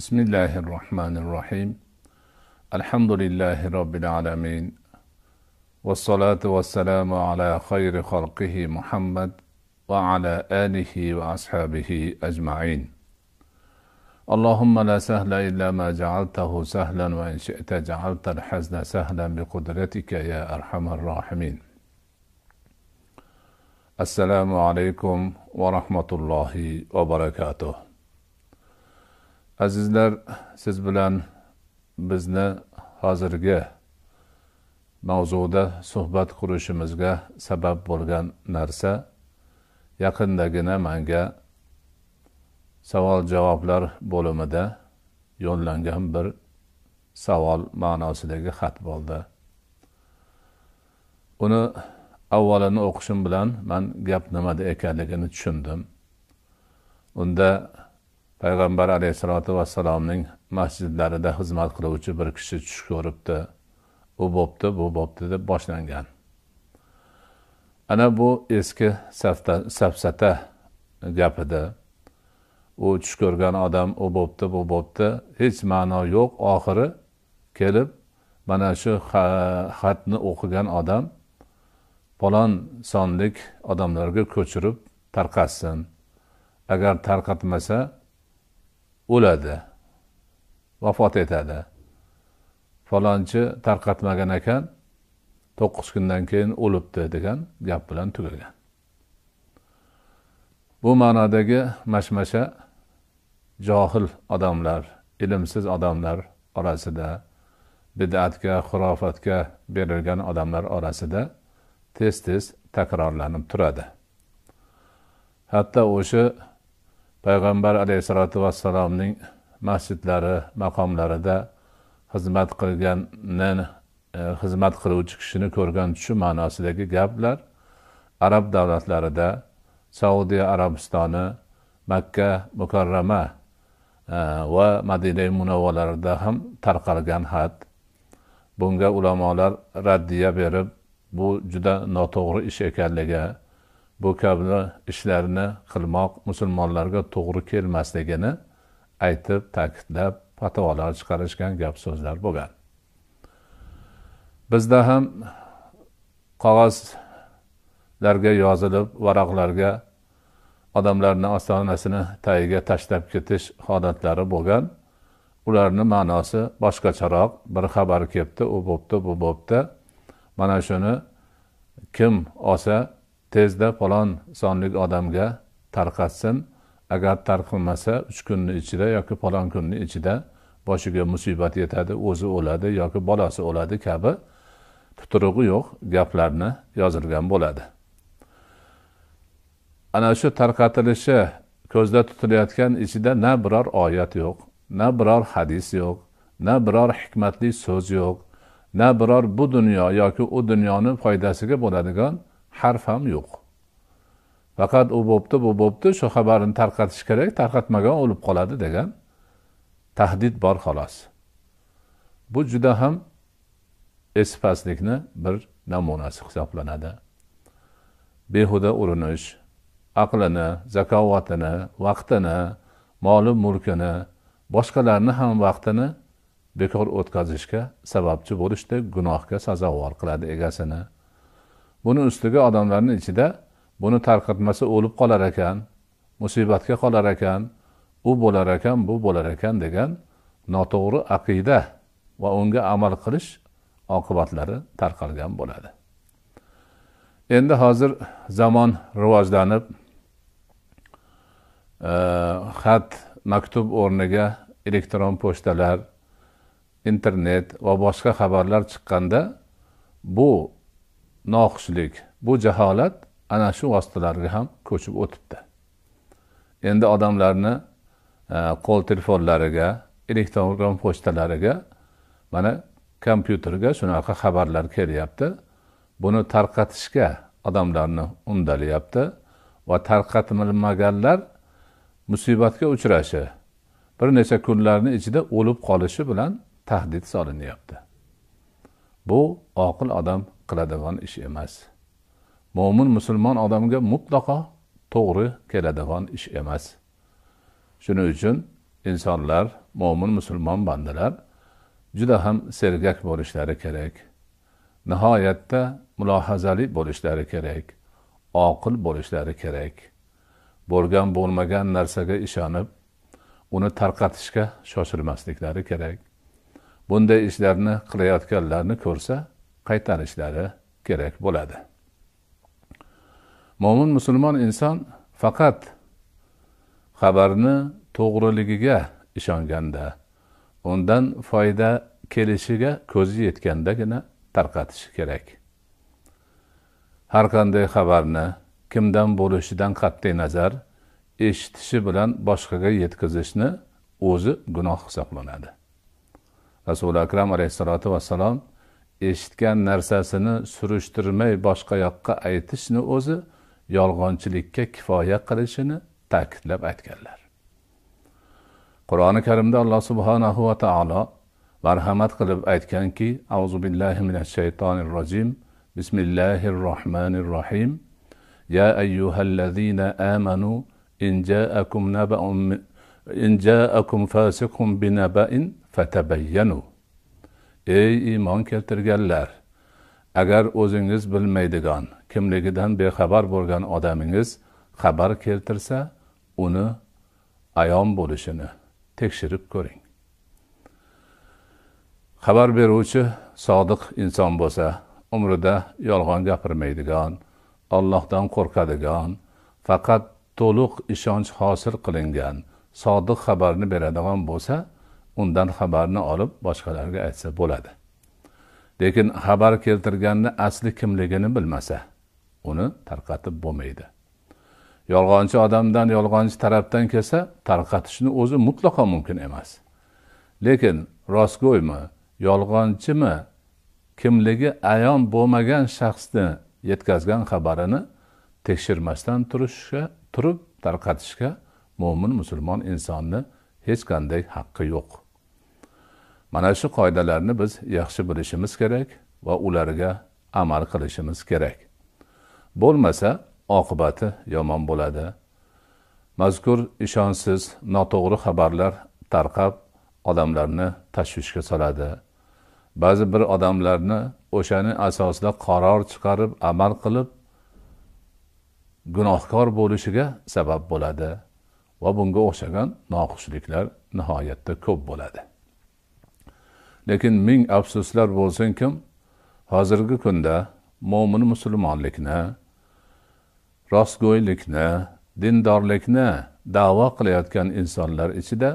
بسم الله الرحمن الرحيم الحمد لله رب العالمين والصلاة والسلام على خير خلقه محمد وعلى آله وأصحابه أجمعين اللهم لا سهل إلا ما جعلته سهلا وإن شئت جعلت الحزن سهلا بقدرتك يا أرحم الراحمين السلام عليكم ورحمة الله وبركاته azizlar siz bilan bizni hozirgi mavzuda suhbat qurishimizga sabab bo'lgan narsa yaqindagina manga savol javoblar bo'limida yo'llangan bir savol ma'nosidagi xat bo'ldi uni avvalini o'qishim bilan man gap nimada ekanligini tushundim unda payg'ambar alayhissalotu vassalomning masjidlarida xizmat qiluvchi bir kishi tush ko'ribdi u bo'pti bu bo'pti deb boshlangan ana bu eski safsata gap edi u tush ko'rgan odam u bo'pti bu bo'pti hech ma'no yo'q oxiri kelib mana shu xatni o'qigan odam falon sonlik odamlarga ko'chirib tarqatsin agar tarqatmasa o'ladi vafot etadi falonchi tarqatmagan ekan to'qqiz kundan keyin o'libdi degan gap bilan tugagan bu ma'nodagi mashmasha johil odamlar ilmsiz odamlar orasida bid'atga xurofatga berilgan odamlar orasida tez tez takrorlanib turadi hatto o'sha payg'ambar alayhissalotu vassalomning masjidlari maqomlarida xizmat qilganni e, xizmat qiluvchi kishini ko'rgan shu ma'nosidagi gaplar arab davlatlarida saudiya arabistoni makka mukarrama e, va madina munavvalarida ham tarqalgan xat bunga ulamolar raddiya berib bu juda noto'g'ri ish ekanligi bu kabi ishlarni qilmoq musulmonlarga to'g'ri kelmasligini aytib ta'kidlab fatvolar chiqarishgan gap so'zlar bo'lgan bizda ham qog'ozlarga yozilib varaqlarga odamlarni ostonasini tagiga tashlab ketish holatlari bo'lgan ularni ma'nosi boshqacharoq bir xabar kelibdi u bo'pti bu bo'pti mana shuni kim olsa tezda falon sonli odamga tarqatsin agar tarqilmasa uch kunni ichida yoki falon kunni ichida boshiga musibat yetadi o'zi o'ladi yoki bolasi o'ladi kabi tuturug'i yo'q gaplarni yozilgan bo'ladi ana shu tarqatilishi ko'zda tutilayotgan ichida na biror oyat yo'q na biror hadis yo'q na biror hikmatli so'z yo'q na biror bu dunyo yoki u dunyoni foydasiga bo'ladigan harf ham yo'q faqat u bo'pti bu bo'pti shu xabarni tarqatish kerak tarqatmagan o'lib qoladi degan tahdid bor xolos bu juda ham esipastlikni bir namunasi hisoblanadi behuda urinish aqlini zakovatini vaqtini moli mulkini boshqalarni ham vaqtini bekor o'tkazishga sababchi bo'lishdek gunohga sazovor qiladi egasini buni ustiga odamlarni ichida buni tarqatmasa o'lib qolar ekan musibatga qolar ekan u bo'lar ekan bu bo'lar ekan degan noto'g'ri aqida va unga amal qilish oqibatlari tarqalgan bo'ladi endi hozir zamon rivojlanib e, xat maktub o'rniga elektron pochtalar internet va boshqa xabarlar chiqqanda bu noxushlik bu jaholat ana shu vositalarga ham ko'chib o'tibdi endi odamlarni e, qo'l telefonlariga elektron pochtalariga mana kompyuterga shunaqa xabarlar kelyapti buni tarqatishga odamlarni undalyapti va tarqatilmaganlar musibatga uchrashi bir necha kunlarni ichida o'lib qolishi bilan tahdid solinyapti bu oqil odam qiladigan ish emas mo'min musulmon odamga mutlaqo to'g'ri keladigan ish emas shuning uchun insonlar mo'min musulmon bandalar juda ham sergak bo'lishlari kerak nihoyatda mulohazali bo'lishlari kerak oqil bo'lishlari kerak bo'lgan bo'lmagan narsaga ishonib uni tarqatishga shoshilmasliklari kerak bunday ishlarni qilayotganlarni ko'rsa qaytarishlari kerak bo'ladi mo'min musulmon inson faqat xabarni to'g'riligiga ishonganda undan foyda kelishiga ko'zi yetgandagina tarqatishi kerak har qanday xabarni kimdan bo'lishidan qat'iy nazar eshitishi bilan boshqaga yetkazishni o'zi gunoh hisoblanadi rasuli akram alayhissalotu vassalom eshitgan narsasini surishtirmay boshqa yoqqa aytishni o'zi yolg'onchilikka kifoya qilishini ta'kidlab aytganlar qur'oni karimda alloh subhanahu va taolo marhamat qilib aytganki avzu billahi minash shaytonir rojim bismillahir rohmanir rohim ya ayyuhallazina amanu in ja'akum naba'un in ja'akum fasiqun binaba'in fatabayyanu ey iymon keltirganlar agar o'zingiz bilmaydigan kimligidan bexabar bo'lgan odamingiz xabar keltirsa uni ayon bo'lishini tekshirib ko'ring xabar beruvchi sodiq inson bo'lsa umrida yolg'on gapirmaydigan ollohdan qo'rqadigan faqat to'liq ishonch hosil qilingan sodiq xabarni beradigan bo'lsa undan xabarni olib boshqalarga aytsa bo'ladi lekin xabar keltirganni asli kimligini bilmasa uni tarqatib bo'lmaydi yolg'onchi odamdan yolg'onchi tarafdan kelsa tarqatishni o'zi mutlaqo mumkin emas lekin rostgo'ymi yolg'onchimi kimligi ayon bo'lmagan shaxsni yetkazgan xabarini tekshirmasdan turishga turib tarqatishga mo'min musulmon insonni hech qanday haqqi yo'q mana shu qoidalarni biz yaxshi bilishimiz kerak va ularga amal qilishimiz kerak bo'lmasa oqibati yomon bo'ladi mazkur ishonchsiz noto'g'ri xabarlar tarqab odamlarni tashvishga soladi ba'zi bir odamlarni o'shani asosida qaror chiqarib amal qilib gunohkor bo'lishiga sabab bo'ladi va bunga o'xshagan noxushliklar nihoyatda ko'p bo'ladi lekin ming afsuslar bo'lsin kim hozirgi kunda mo'min musulmonlikni rostgo'ylikni dindorlikni da'vo qilayotgan insonlar ichida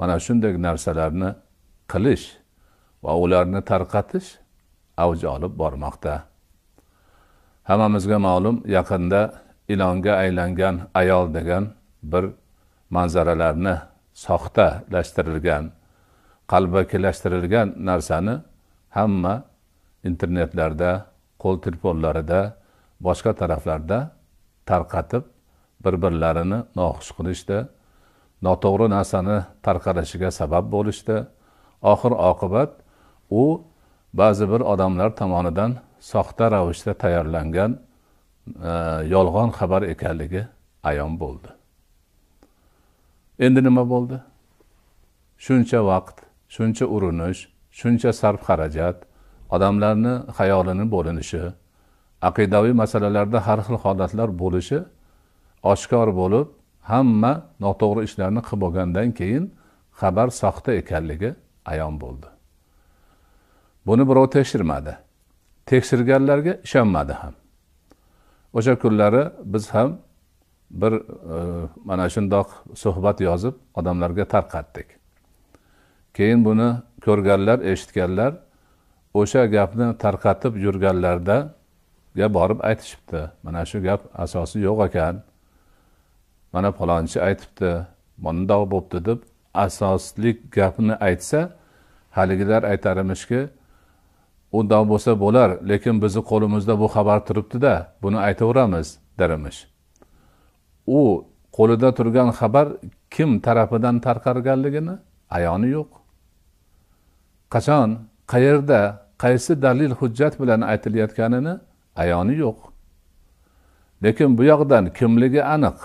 mana shunday narsalarni qilish va ularni tarqatish avj olib bormoqda hammamizga ma'lum yaqinda ilonga aylangan ayol degan bir manzaralarni soxtalashtirilgan qalbakilashtirilgan narsani hamma internetlarda qo'l telefonlarida boshqa taraflarda tarqatib bir birlarini noxush qilishdi noto'g'ri narsani tarqalishiga sabab bo'lishdi oxir oqibat u ba'zi bir odamlar tomonidan soxta ravishda tayyorlangan e, yolg'on xabar ekanligi ayon bo'ldi endi nima bo'ldi shuncha vaqt shuncha urinish shuncha sarf xarajat odamlarni xayolini bo'linishi aqidaviy masalalarda har xil holatlar bo'lishi oshkor bo'lib hamma noto'g'ri ishlarni qilib bo'lgandan keyin xabar soxta ekanligi ayon bo'ldi buni birov tekshirmadi tekshirganlarga ishonmadi ham o'sha kunlari biz ham bir e, mana shundoq suhbat yozib odamlarga tarqatdik keyin buni ko'rganlar eshitganlar o'sha gapni tarqatib yurganlarda ga borib aytishibdi mana shu gap asosi yo'q ekan mana palonchi aytibdi mundoq bo'libdi deb asoslik gapni aytsa haligilar aytar emishki undoq bo'lsa bo'lar lekin bizni qo'limizda bu xabar turibdida buni aytaveramiz der emish u qo'lida turgan xabar kim tarafidan tarqalganligini ayoni yo'q qachon qayerda qaysi dalil hujjat bilan aytilayotganini ayoni yo'q lekin bu yoqdan kimligi aniq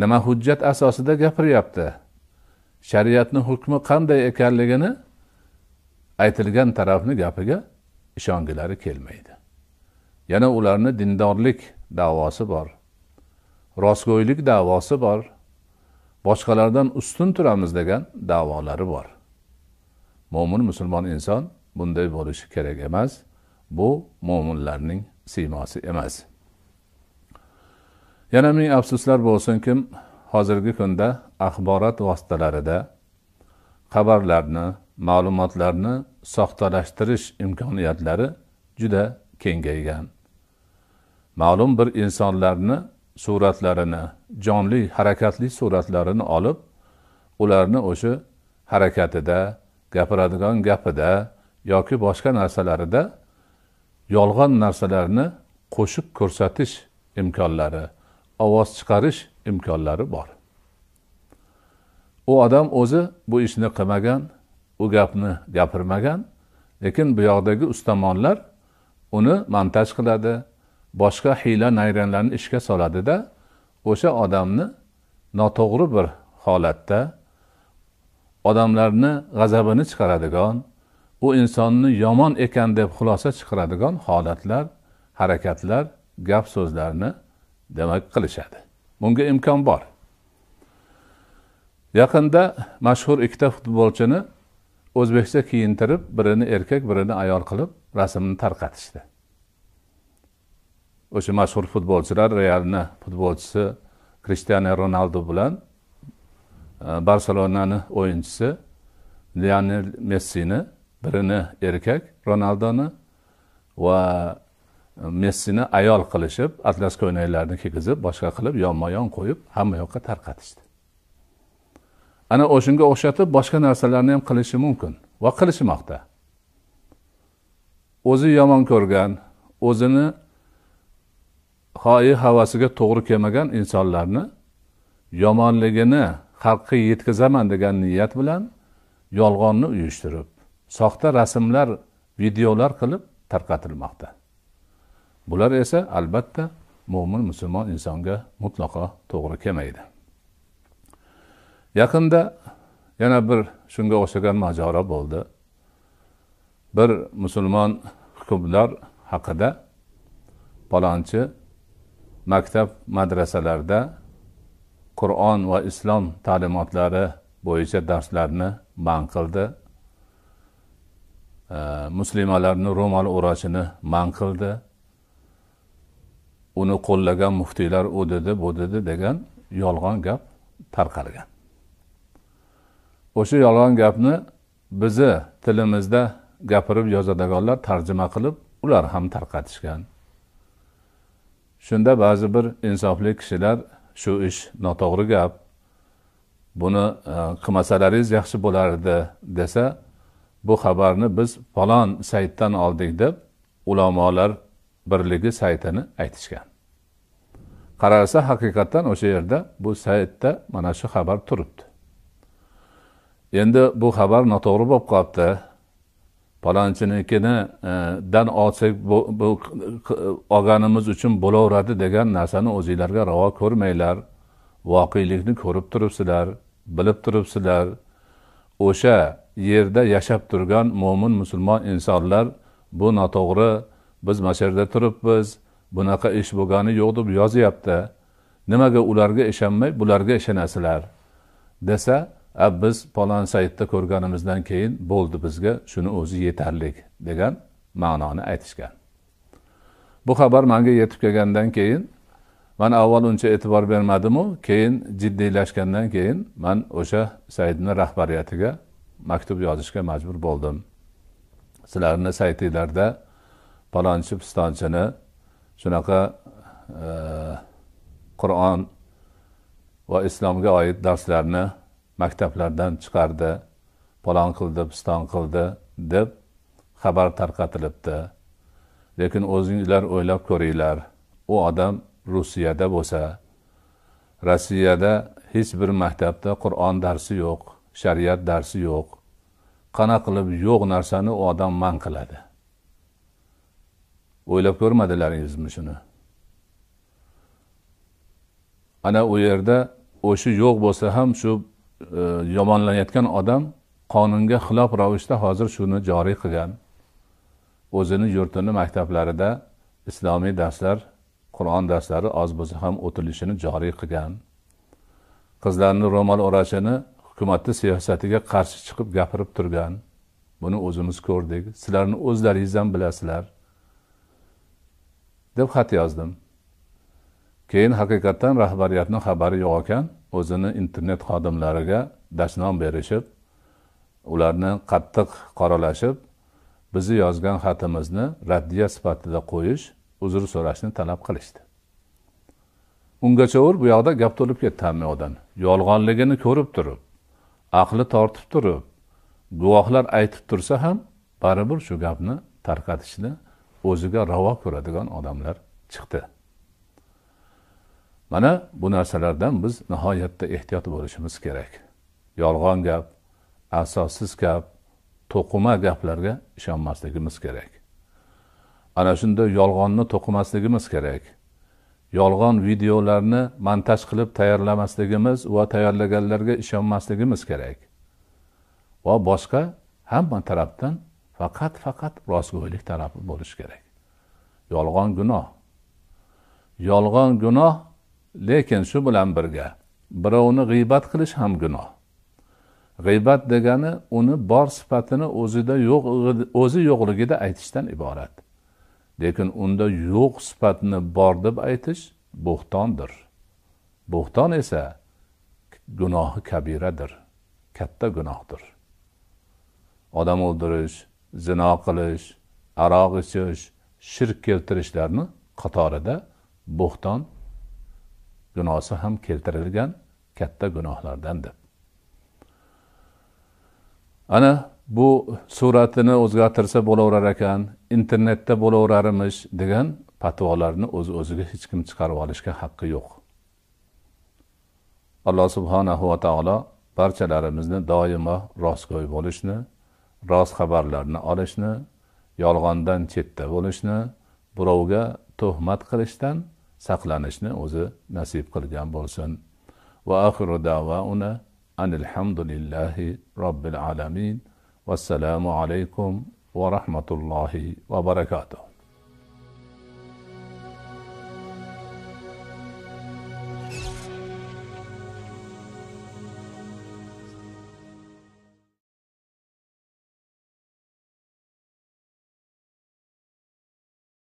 nima hujjat asosida gapiryapti shariatni hukmi qanday ekanligini aytilgan tarafni gapiga ishongilari kelmaydi yana ularni dindorlik davosi bor rostgo'ylik davosi bor boshqalardan ustun turamiz degan davolari bor mo'min musulmon inson bunday bo'lishi kerak emas bu mo'minlarning siymosi emas yana ming afsuslar bo'lsin kim hozirgi kunda axborot vositalarida xabarlarni ma'lumotlarni soxtalashtirish imkoniyatlari juda kengaygan ma'lum bir insonlarni suratlarini jonli harakatli suratlarini olib ularni o'sha harakatida gapiradigan gapida yoki boshqa narsalarida yolg'on narsalarni qo'shib ko'rsatish imkonlari ovoz chiqarish imkonlari bor u odam o'zi bu ishni qilmagan u gapni gapirmagan lekin bu yoqdagi ustamonlar uni montaj qiladi boshqa hiyla nayranglarni ishga soladida o'sha odamni noto'g'ri bir holatda odamlarni g'azabini chiqaradigan u insonni yomon ekan deb xulosa chiqaradigan holatlar harakatlar gap so'zlarni demak qilishadi bunga imkon bor yaqinda mashhur ikkita futbolchini o'zbekcha kiyintirib birini erkak birini ayol qilib rasmni tarqatishdi o'sha mashhur futbolchilar realni futbolchisi krishtianu ronaldu bilan barselonani o'yinchisi lionel messini birini erkak ronaldoni va e, messini ayol qilishib atlas ko'ylaklarni kiygizib boshqa qilib yonma yon qo'yib hamma yoqqa tarqatishdi ana o'shanga o'xshatib boshqa narsalarni ham qilishi mumkin va qilishmoqda o'zi yomon ko'rgan o'zini hoyi havasiga to'g'ri kelmagan insonlarni yomonligini xalqqa yetkazaman degan niyat bilan yolg'onni uyushtirib soxta rasmlar videolar qilib tarqatilmoqda bular esa albatta mo'min musulmon insonga mutlaqo to'g'ri kelmaydi yaqinda yana bir shunga o'xshagan mojaro bo'ldi bir musulmon hukmdor haqida palonchi maktab madrasalarda qur'on va islom ta'limotlari bo'yicha darslarni man qildi e, muslimalarni ro'mol o'rashini man qildi uni qo'llagan muftiylar u dedi bu dedi degan yolg'on gap tarqalgan o'sha yolg'on gapni bizni tilimizda gapirib yozadiganlar tarjima qilib ular ham tarqatishgan shunda ba'zi bir insofli kishilar shu ish noto'g'ri gap buni e, qilmasalaringiz yaxshi bo'lardi desa bu xabarni biz falon saytdan oldik deb ulamolar birligi saytini aytishgan qarasa haqiqatdan o'sha yerda bu saytda mana shu xabar turibdi endi bu xabar noto'g'ri bo'lib qolibdi palonchinikini e, dan olsak bu olganimiz uchun bo'laveradi degan narsani o'zinglarga ravo ko'rmanglar voqelikni ko'rib turibsizlar bilib turibsizlar o'sha yerda yashab turgan mo'min musulmon insonlar bu noto'g'ri biz mana shu yerda turibmiz bunaqa ish bo'lgani yo'q deb yozyapti nimaga ularga ishonmay bularga ishonasizlar desa a biz palon saytda ko'rganimizdan keyin bo'ldi bizga shuni o'zi yetarli degan ma'noni aytishgan bu xabar manga yetib kelgandan keyin man avval uncha e'tibor bermadimu keyin jiddiylashgandan keyin man o'sha saytni rahbariyatiga maktub yozishga majbur bo'ldim sizlarni saytinglarda palonchi pistonchini shunaqa e, qur'on va islomga oid darslarni maktablardan chiqardi palon qildi piston qildi deb xabar tarqatilibdi lekin o'zinglar o'ylab ko'ringlar u odam rusiyada bo'lsa rossiyada hech bir maktabda qur'on darsi yo'q shariat darsi yo'q qanaqa qilib yo'q narsani u odam man qiladi o'ylab ko'rmadilaringizmi shuni ana u yerda o'sha yo'q bo'lsa ham shu E, yomonlayotgan odam qonunga xilof ravishda hozir shuni joriy qilgan o'zini yurtini maktablarida islomiy darslar qur'on darslari oz bo'lsa ham o'tilishini joriy qilgan qizlarni ro'mol o'rashini hukumatni siyosatiga qarshi chiqib gapirib turgan buni o'zimiz ko'rdik sizlarni o'zlaringiz ham bilasizlar deb xat yozdim keyin haqiqatdan rahbariyatni xabari yo'q ekan o'zini internet xodimlariga dashnom berishib ularni qattiq qoralashib bizni yozgan xatimizni raddiya sifatida qo'yish uzr so'rashni talab qilishdi ungacha bu yoqda gap to'lib ketdi yoqdan yolg'onligini ko'rib turib aqli tortib turib guvohlar aytib tursa ham baribir shu gapni tarqatishni o'ziga ravo ko'radigan odamlar chiqdi mana bu narsalardan biz nihoyatda ehtiyot bo'lishimiz kerak yolg'on gap asossiz gap to'qima gaplarga ishonmasligimiz kerak ana shunda yolg'onni to'qimasligimiz kerak yolg'on videolarni montaj qilib tayyorlamasligimiz va tayyorlaganlarga ishonmasligimiz kerak va boshqa hamma tarafdan faqat faqat rostgo'ylik tarafi bo'lishi kerak yolg'on gunoh yolg'on gunoh lekin shu bilan birga birovni g'iybat qilish ham gunoh g'iybat degani uni bor sifatini o'zida yo'q o'zi yo'qligida aytishdan iborat lekin unda yo'q sifatni bor deb aytish bo'xtondir bo'xton esa gunohi kabiradir katta gunohdir odam o'ldirish zino qilish aroq ichish shirk keltirishlarni qatorida bo'xton gunosi ham keltirilgan katta gunohlardan deb ana bu suratini o'zgartirsa bo'laverar ekan internetda bo'laverarmish degan patvolarni o'z uz o'ziga hech kim chiqarib olishga haqqi yo'q alloh subhanahu va taolo barchalarimizni doimo rostgo'y bo'lishni rost xabarlarni olishni yolg'ondan chetda bo'lishni birovga tuhmat qilishdan saqlanishni o'zi nasib qilgan bo'lsin va axiru davauna alhamdulillahi robbil alamin vassalomu alaykum va rahmatullohi va barakatuh